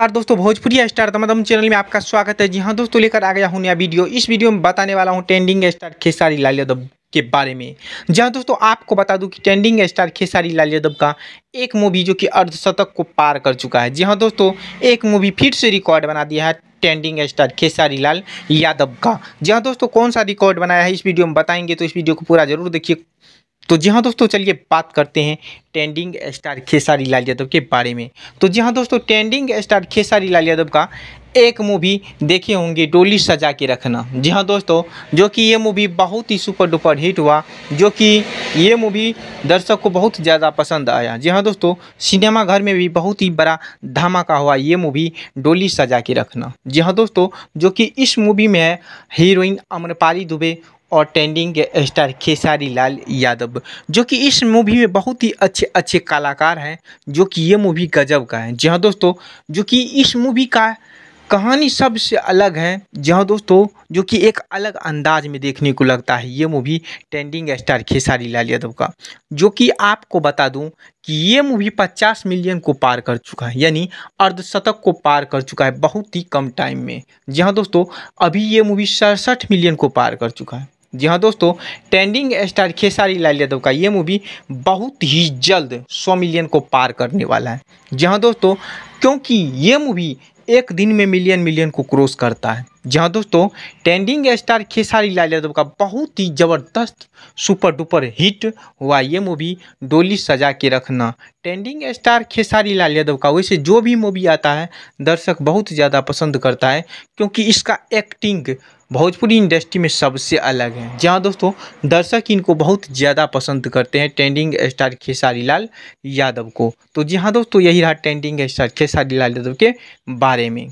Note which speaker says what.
Speaker 1: नमस्कार दोस्तों Bhojpuri star तमदम channel में आपका स्वागत है जी हाँ दोस्तों लेकर आ गया हूँ नया वीडियो इस वीडियो में बताने वाला हूँ ट्रेंडिंग स्टार खेसारी लाल यादव के बारे में जहाँ दोस्तों आपको बता दूँ कि ट्रेंडिंग स्टार खेसारी लाल यादव का एक मूवी जो कि अर्धशतक को पार कर चुका है जी हाँ दोस्तों एक मूवी फिर से रिकॉर्ड बना दिया है ट्रेंडिंग स्टार खेसारी लाल यादव का जी हाँ दोस्तों कौन सा रिकॉर्ड बनाया है इस वीडियो में बताएंगे तो इस वीडियो को पूरा जरूर देखिए तो जी हाँ दोस्तों चलिए बात करते हैं ट्रेंडिंग स्टार खेसारी लाल यादव के बारे में तो जी हाँ दोस्तों टेंडिंग स्टार खेसारी लाल यादव का एक मूवी देखे होंगे डोली सजा के रखना जी हाँ दोस्तों जो कि ये मूवी बहुत ही सुपर डुपर हिट हुआ जो कि ये मूवी दर्शक को बहुत ज़्यादा पसंद आया जी हाँ दोस्तों सिनेमा घर में भी बहुत ही बड़ा धमाका हुआ ये मूवी डोली सजा के रखना जी हाँ दोस्तों जो कि इस मूवी में है हीरोइन अमरपाली दुबे और ट्रेंडिंग स्टार खेसारी लाल यादव जो कि इस मूवी में बहुत ही अच्छे अच्छे कलाकार हैं जो कि ये मूवी गजब का है जी हाँ दोस्तों जो कि इस मूवी का कहानी सबसे अलग है जी हाँ दोस्तों जो कि एक अलग अंदाज में देखने को लगता है ये movie trending star Khesari Lal Yadav का जो कि आपको बता दूं कि ये मूवी 50 मिलियन को पार कर चुका है यानी अर्धशतक को पार कर चुका है बहुत ही कम टाइम में जी हाँ दोस्तों अभी ये मूवी सड़सठ मिलियन को पार कर चुका है जी हाँ दोस्तों ट्रेंडिंग स्टार खेसारी लाल यादव का ये मूवी बहुत ही जल्द सौ मिलियन को पार करने वाला है जी हाँ दोस्तों क्योंकि ये मूवी एक दिन में मिलियन मिलियन को क्रॉस करता है जी हाँ दोस्तों ट्रेंडिंग स्टार खेसारी लाल यादव का बहुत ही ज़बरदस्त सुपर डुपर हिट हुआ ये मूवी डोली सजा के रखना ट्रेंडिंग स्टार खेसारी लाल यादव का वैसे जो भी मूवी आता है दर्शक बहुत ज़्यादा पसंद करता है क्योंकि इसका एक्टिंग भोजपुरी इंडस्ट्री में सबसे अलग हैं जहाँ दोस्तों दर्शक इनको बहुत ज़्यादा पसंद करते हैं ट्रेंडिंग स्टार खेसारी लाल यादव को तो जी हाँ दोस्तों यही रहा ट्रेंडिंग स्टार खेसारी लाल यादव के बारे में